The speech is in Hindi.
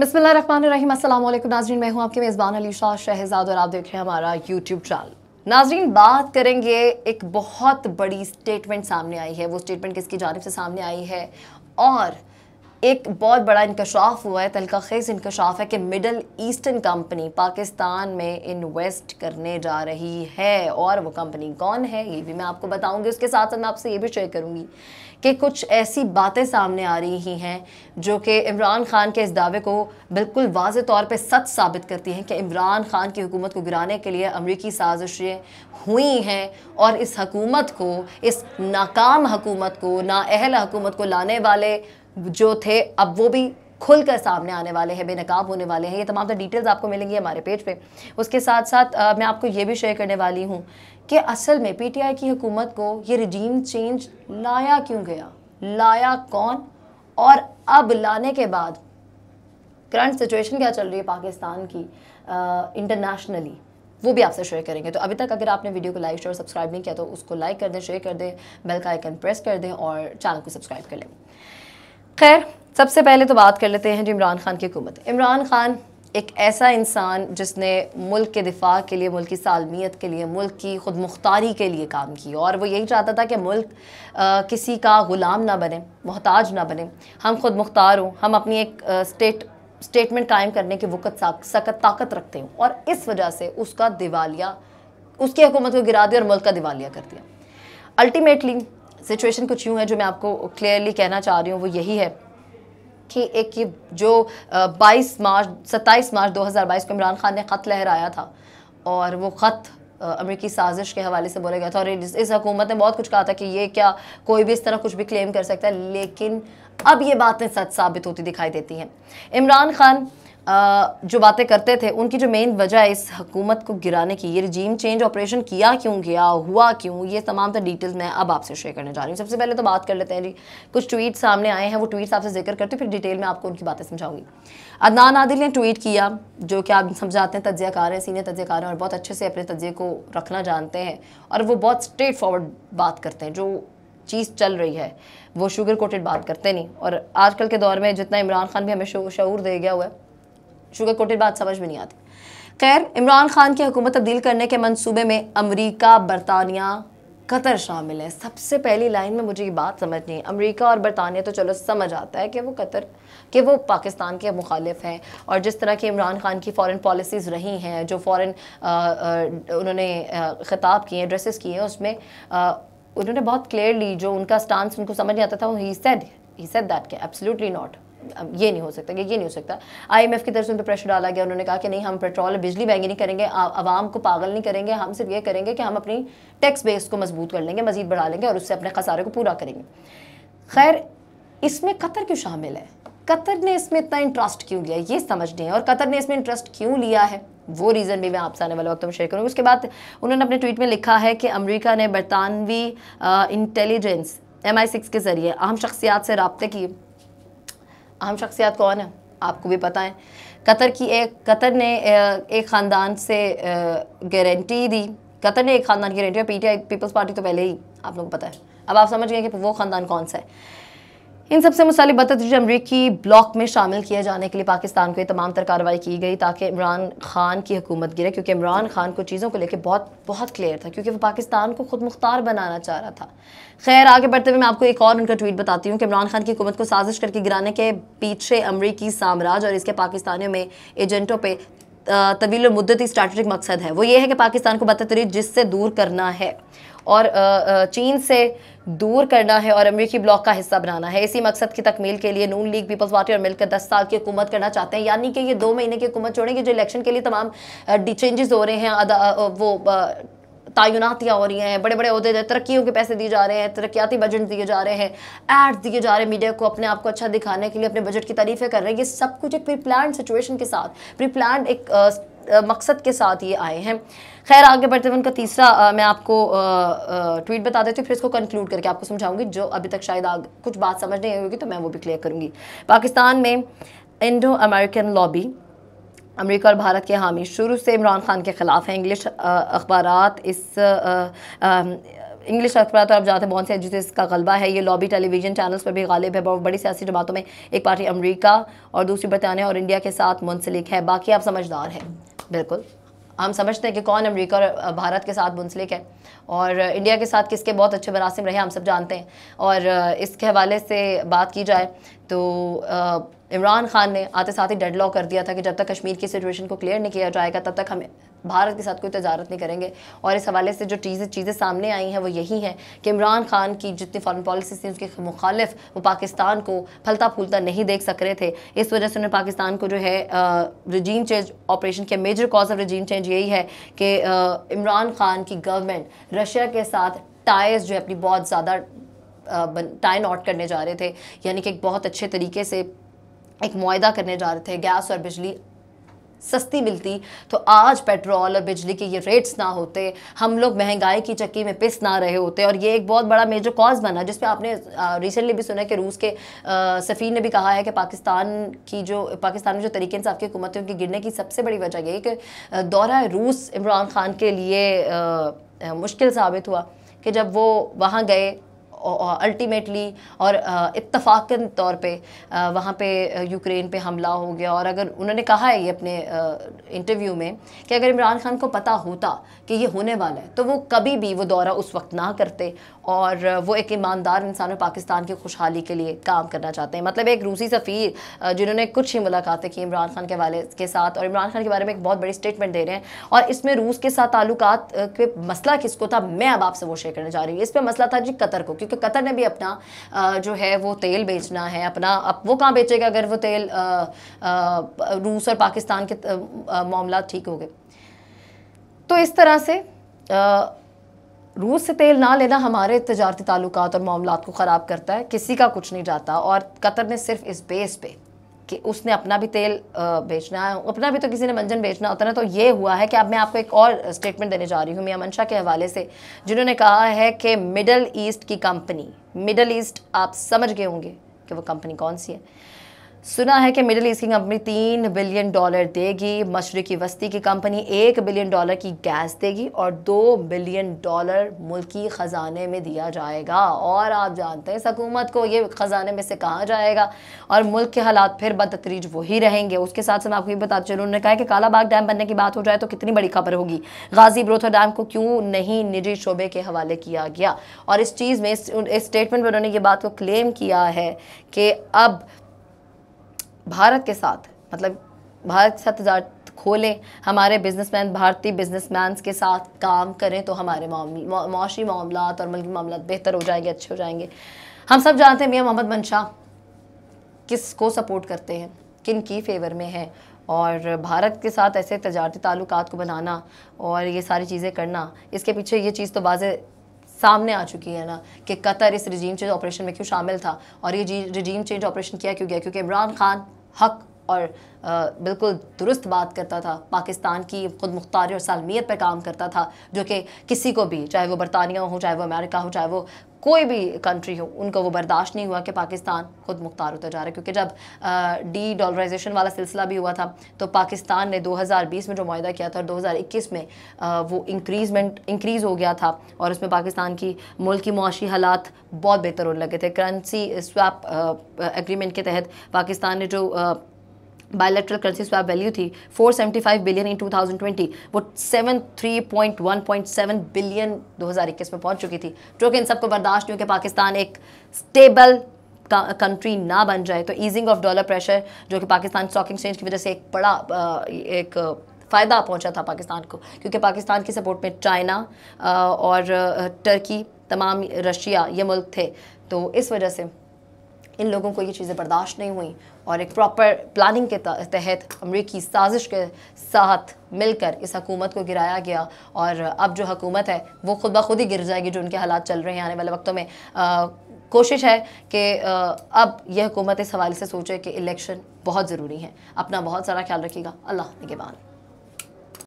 रही अल्लाम नाजरीन मैं हूँ आपके मेज़बान अली शाह शहजाद और आप देख रहे हैं हमारा यूट्यूब चैनल नाजरीन बात करेंगे एक बहुत बड़ी स्टेटमेंट सामने आई है वो स्टेटमेंट किसकी जानब से सामने आई है और एक बहुत बड़ा इंकशाफ हुआ है तलका खेज इंकशाफ है कि मिडल ईस्टर्न कंपनी पाकिस्तान में इन्वेस्ट करने जा रही है और वो कंपनी कौन है ये भी मैं आपको बताऊंगी उसके साथ साथ मैं आपसे ये भी शेयर करूंगी कि कुछ ऐसी बातें सामने आ रही हैं जो कि इमरान खान के इस दावे को बिल्कुल वाज तौर पर सच साबित करती हैं कि इमरान खान की हुकूमत को गिराने के लिए अमरीकी साजिशें हुई हैं और इस हकूमत को इस नाकाम हकूमत को नाअहल हकूमत को लाने वाले जो थे अब वो भी खुलकर सामने आने वाले हैं बेनकाब होने वाले हैं ये तमाम डिटेल्स तो आपको मिलेंगी हमारे पेज पे उसके साथ साथ आ, मैं आपको ये भी शेयर करने वाली हूँ कि असल में पीटीआई की हुकूमत को ये रिजीम चेंज लाया क्यों गया लाया कौन और अब लाने के बाद करंट सिचुएशन क्या चल रही है पाकिस्तान की इंटरनेशनली वो भी आपसे शेयर करेंगे तो अभी तक अगर आपने वीडियो को लाइक शेयर सब्सक्राइब नहीं किया तो उसको लाइक कर दें शेयर कर दें बेल का आइकन प्रेस कर दें और चैनल को सब्सक्राइब कर लें खैर सबसे पहले तो बात कर लेते हैं जो इमरान खान की हुकूमत इमरान खान एक ऐसा इंसान जिसने मुल्क के दिफा के लिए मुल्क की सालमियत के लिए मुल्क की खुद मुख्तारी के लिए काम किया और वो यही चाहता था कि मुल्क आ, किसी का ग़ुलाम ना बने मोहताज ना बने हम खुद मुख्तार हों हम अपनी एक आ, स्टेट स्टेटमेंट कायम करने की वक़्त सख्त ताकत रखते हों और इस वजह से उसका दिवालिया उसकी हुकूमत को गिरा दिया और मुल्क का दिवालिया कर दिया अल्टीमेटली सिचुएशन कुछ यूँ है जो मैं आपको क्लियरली कहना चाह रही हूँ वो यही है कि एक ये जो 22 मार्च 27 मार्च 2022 को इमरान खान ने ख़त लहराया था और वो ख़त अमरीकी साजिश के हवाले से बोला गया था और इस, इस हकूमत ने बहुत कुछ कहा था कि ये क्या कोई भी इस तरह कुछ भी क्लेम कर सकता है लेकिन अब ये बातें सच साबित होती दिखाई देती हैं इमरान खान जो बातें करते थे उनकी जो मेन वजह इस हुकूमत को गिराने की ये रिजीम चेंज ऑपरेशन किया क्यों गया हुआ क्यों ये तमाम तर तो डिटेल्स मैं अब आपसे शेयर करने जा रही हूँ सबसे पहले तो बात कर लेते हैं जी कुछ ट्वीट सामने आए हैं वो ट्वीट आपसे जिक्र करते फिर डिटेल में आपको उनकी बातें समझाऊंगी अदनान आदिल ने ट्वीट किया जो कि आप समझाते हैं कार हैं सीनियर कार हैं और बहुत अच्छे से अपने तजिए को रखना जानते हैं और वो बहुत स्ट्रेट फॉरवर्ड बात करते हैं जो चीज़ चल रही है वो शुगर कोटेड बात करते नहीं और आजकल के दौर में जितना इमरान खान भी हमें शूर दे गया हुआ है शुगर कोटेड बात समझ में नहीं आती खैर इमरान खान की हुकूमत तब्दील करने के मंसूबे में अमरीका बरतानिया कतर शामिल है सबसे पहली लाइन में मुझे ये बात समझ नहीं अमरीका और बरतानिया तो चलो समझ आता है कि वो कतर कि वो पाकिस्तान के मुखालिफ हैं और जिस तरह की इमरान खान की फॉरेन पॉलिसीज़ रही हैं जो फॉरेन उन्होंने ख़िताब किए हैं ड्रेसेस किए हैं उसमें आ, उन्होंने बहुत क्लियरली जो उनका स्टांस उनको समझ नहीं आता था वो he said he said that के एब्सोल्युटली नॉट ये नहीं हो सकता कि ये नहीं हो सकता आईएमएफ की तरफ से उन पर प्रेशर डाला गया उन्होंने कहा कि नहीं हम पेट्रोल बिजली महंगी नहीं करेंगे आवाम को पागल नहीं करेंगे हम सिर्फ ये करेंगे कि हम अपनी टैक्स बेस को मजबूत कर लेंगे मजीद बढ़ा लेंगे और उससे अपने खसारे को पूरा करेंगे खैर इसमें कतर क्यों शामिल है कतर ने इसमें इतना इंटरेस्ट क्यों लिया ये समझने है और कतर ने इसमें इंटरेस्ट क्यों लिया है वो रीज़न भी मैं आपसे आने वाले वक्त में शेयर करूँगी उसके बाद उन्होंने अपने ट्वीट में लिखा है कि अमरीका ने बरतानवी इंटेलिजेंस एम आई सिक्स के ज़रिए अहम शख्सियात से रबते किए अहम शख्सियात कौन है आपको भी पता है कतर की एक कतर ने एक ख़ानदान से गारंटी दी कतर ने एक ख़ानदान की गारंटी और पीटीआई पीपल्स पार्टी तो पहले ही आप लोग को पता है अब आप समझ गए कि वो ख़ानदान कौन सा है इन सबसे मुतालिक बतदीज अमरीकी ब्लॉक में शामिल किए जाने के लिए पाकिस्तान को ये तमाम तर कार्रवाई की गई ताकि इमरान खान की हुकूमत गिरे क्योंकि इमरान खान को चीज़ों को लेकर बहुत बहुत क्लियर था क्योंकि वो पाकिस्तान को खुद मुख्तार बनाना चाह रहा था खैर आगे बढ़ते हुए मैं आपको एक और उनका ट्वीट बताती हूँ कि इमरान खान की हुकूमत को साजिश करके गिराने के पीछे अमरीकी साम्राज्य और इसके पाकिस्तानियों में एजेंटों पर तवील मुद्दती स्ट्रैटेजिक मकसद है वो ये है कि पाकिस्तान को बदतरी जिससे दूर करना है और चीन से दूर करना है और अमरीकी ब्लॉक का हिस्सा बनाना है इसी मकसद की तकमील के लिए नून लीग पीपल्स पार्टी और मिलकर दस साल की हुकूमत करना चाहते हैं यानी कि ये दो महीने की हुकूमत छोड़ेंगे जो इलेक्शन के लिए तमाम चेंजेस हो रहे हैं वो तयनतियाँ हो रही हैं बड़े बड़े अहदे तरक्की के पैसे दिए जा रहे हैं तरक्याती बजट दिए जा रहे हैं एड्स दिए जा रहे हैं मीडिया को अपने आप को अच्छा दिखाने के लिए अपने बजट की तारीफें कर रहे हैं ये सब कुछ एक प्री प्लान सिचुएशन के साथ प्री प्लान एक मकसद के साथ ये आए हैं खैर आगे बढ़ते हुए उनका तीसरा आ, मैं आपको आ, आ, ट्वीट बता देती हूँ फिर इसको कंक्लूड करके आपको समझाऊंगी जो अभी तक शायद आग, कुछ बात समझ नहीं आई होगी तो मैं वो भी क्लियर करूंगी पाकिस्तान में इंडो अमेरिकन लॉबी अमेरिका और भारत के हामी शुरू से इमरान खान के ख़िलाफ़ हैं इंग्लिश अखबार इस आ, आ, आ, इंग्लिश अखबार आप जानते हैं बहुत से जिसे इसका गलबा है ये लॉबी टेलीविजन चैनल्स पर भी गालिब है बहुत बड़ी सियासी जमातों में एक पार्टी अमरीका और दूसरी बरतानिया और इंडिया के साथ मुंसलिक है बाकी आप समझदार हैं बिल्कुल हम समझते हैं कि कौन अमेरिका और भारत के साथ मुंसलिक है और इंडिया के साथ किसके बहुत अच्छे मरासम रहे हम सब जानते हैं और इसके हवाले से बात की जाए तो इमरान खान ने आते साथ ही डेड कर दिया था कि जब तक कश्मीर की सिचुएशन को क्लियर नहीं किया जाएगा तब तक हम भारत के साथ कोई तजारत नहीं करेंगे और इस हवाले से जो चीज़ें चीज़ें सामने आई हैं वो यही हैं कि इमरान खान की जितनी फॉरन पॉलिसी थी उसके मुखालिफ वो पाकिस्तान को फलता फूलता नहीं देख सक रहे थे इस वजह से उन्हें पाकिस्तान को जो है रजीम चेंज ऑपरेशन के major cause of regime change यही है कि इमरान खान की गवर्नमेंट रशिया के साथ टाइज जो है अपनी बहुत ज़्यादा टाइन आउट करने जा रहे थे यानी कि एक बहुत अच्छे तरीके से एक माहा करने जा रहे थे गैस और बिजली सस्ती मिलती तो आज पेट्रोल और बिजली के ये रेट्स ना होते हम लोग महंगाई की चक्की में पिस ना रहे होते और ये एक बहुत बड़ा मेजर कॉज बना जिसपे आपने रिसेंटली भी सुना कि रूस के सफ़ी ने भी कहा है कि पाकिस्तान की जो पाकिस्तान में जो तरीके से आपकी हुकूमत है उनके गिरने की सबसे बड़ी वजह यही कि दौरा रूस इमरान खान के लिए आ, आ, मुश्किल साबित हुआ कि जब वो वहाँ गए अल्टीमेटली और इतफाक़न तौर पे वहाँ पे यूक्रेन पे हमला हो गया और अगर उन्होंने कहा है ये अपने इंटरव्यू में कि अगर इमरान खान को पता होता कि ये होने वाला है तो वो कभी भी वो दौरा उस वक्त ना करते और वो एक ईमानदार इंसान और पाकिस्तान की खुशहाली के लिए काम करना चाहते हैं मतलब एक रूसी सफ़ीर जिन्होंने कुछ ही मुलाकातें की इमरान खान के वाले के साथ और इमरान खान के बारे में एक बहुत बड़ी स्टेटमेंट दे रहे हैं और इसमें रूस के साथ ताल्लुकात के मसला किसको था मैं अब आपसे वो शेयर करने जा रही हूँ इस पर मसला था जी कतर को क्योंकि तो कतर ने भी अपना जो है वो तेल बेचना है अपना अब वो कहाँ बेचेगा अगर वो तेल रूस और पाकिस्तान के मामला ठीक हो गए तो इस तरह से रूस से तेल ना लेना हमारे तजारती ताल्लुक और मामला को ख़राब करता है किसी का कुछ नहीं जाता और कतर ने सिर्फ इस बेस पे कि उसने अपना भी तेल बेचना है अपना भी तो किसी ने मंजन बेचना होता ना तो ये हुआ है कि अब मैं आपको एक और स्टेटमेंट देने जा रही हूँ मियाँ मंशा के हवाले से जिन्होंने कहा है कि मिडल ईस्ट की कंपनी मिडल ईस्ट आप समझ गए होंगे कि वो कंपनी कौन सी है सुना है कि मिडिल ईस्ट की कंपनी तीन बिलियन डॉलर देगी मशरक़ी वस्ती की कंपनी एक बिलियन डॉलर की गैस देगी और दो बिलियन डॉलर मुल्की ख़जाने में दिया जाएगा और आप जानते हैं इस हकूमत को ये ख़जाने में से कहाँ जाएगा और मुल्क के हालात फिर बदतरीज वही रहेंगे उसके साथ साथ आपको ये बताते चलो उन्होंने कहा कि कालाबाग डैम बनने की बात हो जाए तो कितनी बड़ी खबर होगी गाजी ब्रोथर डैम को क्यों नहीं निजी शोबे के हवाले किया गया और इस चीज़ में इस स्टेटमेंट में उन्होंने ये बात को क्लेम किया है कि अब भारत के साथ मतलब भारत के साथ खोलें हमारे बिजनेसमैन भारतीय बिजनेसमैन के साथ काम करें तो हमारे माशी मामला और मुल्क मामला बेहतर हो जाएंगे अच्छे हो जाएंगे हम सब जानते हैं मियाँ मोहम्मद मनशाह किस को सपोर्ट करते हैं किन की फेवर में है और भारत के साथ ऐसे तजारती ताल्लुकात को बनाना और ये सारी चीज़ें करना इसके पीछे ये चीज़ तो वाज सामने आ चुकी है ना कि कतर इस रिजीम चेंज ऑपरेशन में क्यों शामिल था और ये रिजीम चेंज ऑपरेशन किया क्यों गया क्योंकि इमरान खान हक और आ, बिल्कुल दुरुस्त बात करता था पाकिस्तान की खुद मुख्तारी और सालमियत पर काम करता था जो कि किसी को भी चाहे वो बरतानिया हो चाहे वो अमेरिका हो चाहे वो कोई भी कंट्री हो उनको वो बर्दाश्त नहीं हुआ कि पाकिस्तान खुद मुख्तार होता जा रहा है क्योंकि जब डी डॉलराइजेशन वाला सिलसिला भी हुआ था तो पाकिस्तान ने 2020 में जो माहा किया था और 2021 में आ, वो इंक्रीजमेंट इंक्रीज़ हो गया था और उसमें पाकिस्तान की मुल्क की मुआशी हालात बहुत बेहतर होने लगे थे करेंसी स्वैप एग्रीमेंट के तहत पाकिस्तान ने जो आ, बायोलेट्रल करेंसी स्वैप वैल्यू थी 475 बिलियन इन 2020 वो 73.1.7 बिलियन 2021 में पहुंच चुकी थी जो कि इन सबको बर्दाश्त नहीं कि पाकिस्तान एक स्टेबल कंट्री ना बन जाए तो ईजिंग ऑफ डॉलर प्रेशर जो कि पाकिस्तान स्टॉक एक्सचेंज की वजह से एक बड़ा एक फ़ायदा पहुंचा था पाकिस्तान को क्योंकि पाकिस्तान की सपोर्ट में चाइना और टर्की तमाम रशिया ये मुल्क थे तो इस वजह से इन लोगों को ये चीज़ें बर्दाश्त नहीं हुई और एक प्रॉपर प्लानिंग के तहत अमरीकी साजिश के साथ मिलकर इस हकूमत को गिराया गया और अब जो हकूमत है वो खुद ब खुद ही गिर जाएगी जो उनके हालात चल रहे हैं आने वाले वक्तों में आ, कोशिश है कि अब यह हुकूमत इस हवाले से सोचे कि इलेक्शन बहुत ज़रूरी है अपना बहुत सारा ख्याल रखिएगा अल्लाह निगेबान